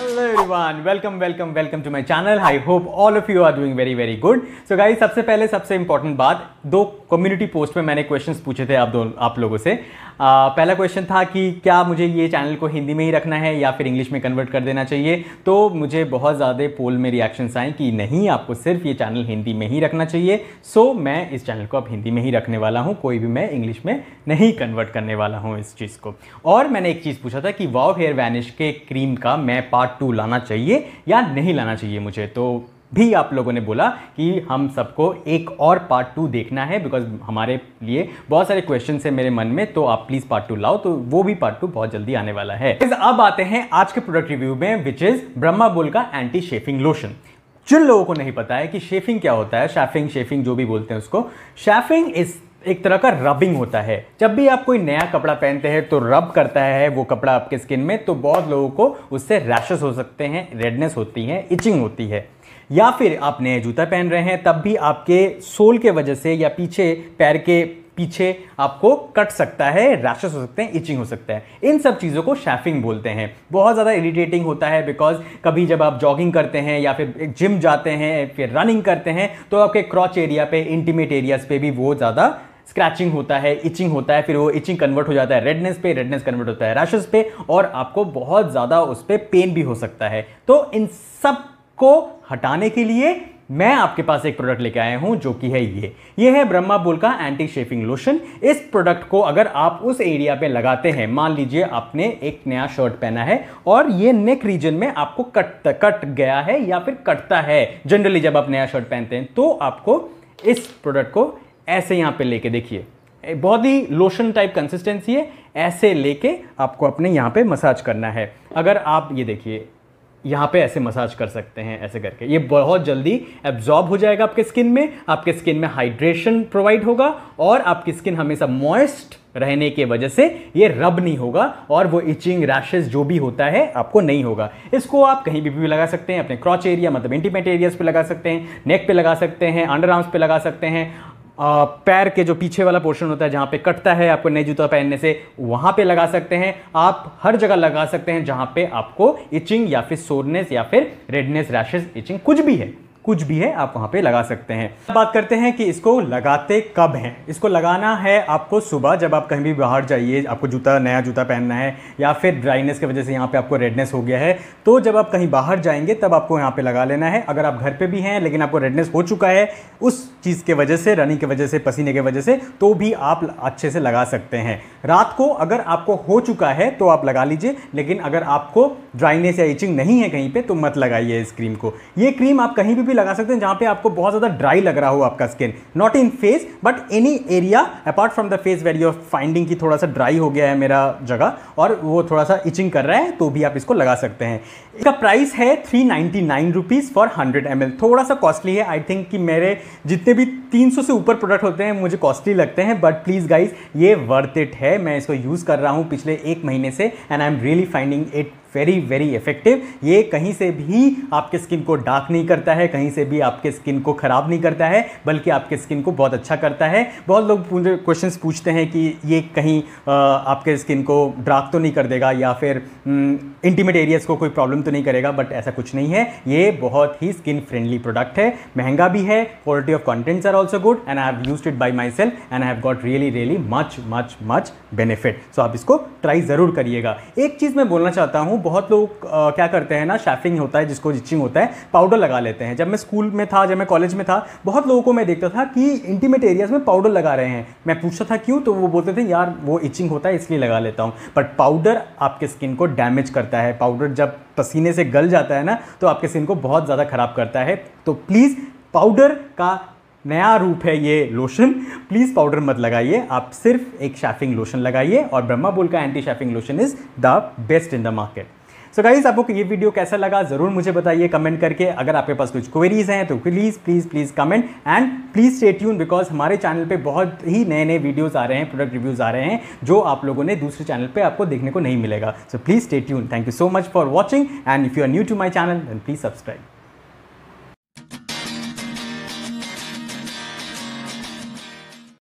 hello everyone welcome welcome welcome to my channel I hope all of you are doing very very good so guys सबसे पहले सबसे important बात दो community post में मैंने questions पूछे थे आप दो आप लोगों से आ, पहला क्वेश्चन था कि क्या मुझे ये चैनल को हिंदी में ही रखना है या फिर इंग्लिश में कन्वर्ट कर देना चाहिए तो मुझे बहुत ज़्यादा पोल में रिएक्शंस आए कि नहीं आपको सिर्फ ये चैनल हिंदी में ही रखना चाहिए सो मैं इस चैनल को अब हिंदी में ही रखने वाला हूँ कोई भी मैं इंग्लिश में नहीं कन्वर्ट करने वाला हूँ इस चीज़ को और मैंने एक चीज़ पूछा था कि वाव हेयर वैनिश के क्रीम का मैं पार्ट टू लाना चाहिए या नहीं लाना चाहिए मुझे तो भी आप लोगों ने बोला कि हम सबको एक और पार्ट टू देखना है बिकॉज हमारे लिए बहुत सारे क्वेश्चन है मेरे मन में तो आप प्लीज पार्ट टू लाओ तो वो भी पार्ट टू बहुत जल्दी आने वाला है अब आते हैं आज के प्रोडक्ट रिव्यू में विच इज ब्रह्मा बोल का एंटी शेफिंग लोशन जिन लोगों को नहीं पता है कि शेफिंग क्या होता है शैफिंग शेफिंग जो भी बोलते हैं उसको शेफिंग इज एक तरह का रबिंग होता है जब भी आप कोई नया कपड़ा पहनते हैं तो रब करता है वो कपड़ा आपके स्किन में तो बहुत लोगों को उससे रैशेस हो सकते हैं रेडनेस होती है इचिंग होती है या फिर आप नए जूता पहन रहे हैं तब भी आपके सोल के वजह से या पीछे पैर के पीछे आपको कट सकता है रैशेस हो सकते हैं इचिंग हो सकता है इन सब चीज़ों को शैफिंग बोलते हैं बहुत ज़्यादा इरिटेटिंग होता है बिकॉज कभी जब आप जॉगिंग करते हैं या फिर जिम जाते हैं फिर रनिंग करते हैं तो आपके क्रॉच एरिया पे इंटीमेट एरियाज पे भी वो ज़्यादा स्क्रैचिंग होता है इचिंग होता है फिर वो इचिंग कन्वर्ट हो जाता है रेडनेस पे रेडनेस कन्वर्ट होता है रैशेस पे और आपको बहुत ज़्यादा उस पर पेन भी हो सकता है तो इन सब को हटाने के लिए मैं आपके पास एक प्रोडक्ट लेके आया हूं जो कि है ये ये है ब्रह्मा बुल का एंटी शेफिंग लोशन इस प्रोडक्ट को अगर आप उस एरिया पे लगाते हैं मान लीजिए आपने एक नया शर्ट पहना है और ये नेक रीजन में आपको कट कट गया है या फिर कटता है जनरली जब आप नया शर्ट पहनते हैं तो आपको इस प्रोडक्ट को ऐसे यहाँ पे लेके देखिए बहुत ही लोशन टाइप कंसिस्टेंसी है ऐसे लेके आपको अपने यहाँ पे मसाज करना है अगर आप ये देखिए यहाँ पे ऐसे मसाज कर सकते हैं ऐसे करके ये बहुत जल्दी एब्जॉर्ब हो जाएगा आपके स्किन में आपके स्किन में हाइड्रेशन प्रोवाइड होगा और आपकी स्किन हमेशा मॉइस्ट रहने के वजह से ये रब नहीं होगा और वो इचिंग रैशेज जो भी होता है आपको नहीं होगा इसको आप कहीं भी भी लगा सकते हैं अपने क्रॉच एरिया मतलब इंटीमेट एरियाज पे लगा सकते हैं नेक पे लगा सकते हैं अंडर आर्म्स पे लगा सकते हैं पैर के जो पीछे वाला पोर्शन होता है जहाँ पे कटता है आपको नए जूता पहनने से वहाँ पे लगा सकते हैं आप हर जगह लगा सकते हैं जहाँ पे आपको इचिंग या फिर सोरनेस या फिर रेडनेस रैशेज इचिंग कुछ भी है कुछ भी है आप वहाँ पे लगा सकते हैं बात करते हैं कि इसको लगाते कब हैं इसको लगाना है आपको सुबह जब आप कहीं भी बाहर जाइए आपको जूता नया जूता पहनना है या फिर ड्राइनेस की वजह से यहाँ पे आपको रेडनेस हो गया है तो जब आप कहीं बाहर जाएंगे तब आपको यहाँ पे लगा लेना है अगर आप घर पर भी हैं लेकिन आपको रेडनेस हो चुका है उस चीज़ के वजह से रनिंग की वजह से पसीने की वजह से तो भी आप अच्छे से लगा सकते हैं रात को अगर आपको हो चुका है तो आप लगा लीजिए लेकिन अगर आपको ड्राइनेस या इचिंग नहीं है कहीं पर तो मत लगाइए इस क्रीम को ये क्रीम आप कहीं भी भी लगा सकते हैं जहां पे आपको बहुत ज़्यादा ड्राई लग रहा हो आपका skin not in face but any area apart from the face where you're finding की थोड़ा सा ड्राई हो गया है मेरा जगह और वो थोड़ा सा इचिंग कर रहा है तो भी आप इसको लगा सकते हैं इसका प्राइस है three ninety four hundred M थोड़ा सा कॉस्टली है आई थिंक कि मेरे जितने भी तीन से ऊपर प्रोडक्ट होते हैं मुझे कॉस्टली लगते हैं बट प्लीज़ गाइज ये वर्थ इट है मैं इसको यूज़ कर रहा हूँ पिछले एक महीने से and I am really finding it very very effective ये कहीं से भी आपके स्किन को डार्क नहीं करता है कहीं से भी आपके स्किन को ख़राब नहीं करता है बल्कि आपके स्किन को बहुत अच्छा करता है बहुत लोग क्वेश्चंस पूछते हैं कि ये कहीं आ, आपके स्किन को डार्क तो नहीं कर देगा या फिर इंटीमेट हम्म, एरियाज़ को कोई प्रॉब्लम तो नहीं करेगा बट ऐसा कुछ नहीं है ये बहुत ही स्किन फ्रेंडली प्रोडक्ट है महंगा भी है quality of contents are also good and I have use it by myself and I have got really really much much much benefit so आप इसको ट्राई ज़रूर करिएगा एक चीज़ मैं बोलना चाहता हूँ हूँ बहुत लोग आ, क्या करते हैं ना शैफिंग होता है जिसको जिचिंग होता है पाउडर लगा लेते हैं जब मैं स्कूल में था जब मैं कॉलेज में था बहुत लोगों को मैं देखता था कि इंटीमेट एरियाज़ में पाउडर लगा रहे हैं मैं पूछता था क्यों तो वो बोलते थे यार वो इचिंग होता है इसलिए लगा लेता हूँ बट पाउडर आपके स्किन को डैमेज करता है पाउडर जब पसीने से गल जाता है ना तो आपके स्किन को बहुत ज़्यादा ख़राब करता है तो प्लीज़ पाउडर का नया रूप है ये लोशन प्लीज़ पाउडर मत लगाइए आप सिर्फ एक शैफिंग लोशन लगाइए और ब्रह्मा बोल का anti chafing lotion is the best in the market so guys आपको ये वीडियो कैसा लगा ज़रूर मुझे बताइए कमेंट करके अगर आपके पास कुछ क्वेरीज हैं तो please please please comment and please stay tune because हमारे चैनल पे बहुत ही नए नए वीडियोज़ आ रहे हैं प्रोडक्ट रिव्यूज़ आ रहे हैं जो आप लोगों ने दूसरे चैनल पर आपको देखने को नहीं मिलेगा so please stay tune thank you so much for watching and if you are new to my channel then please subscribe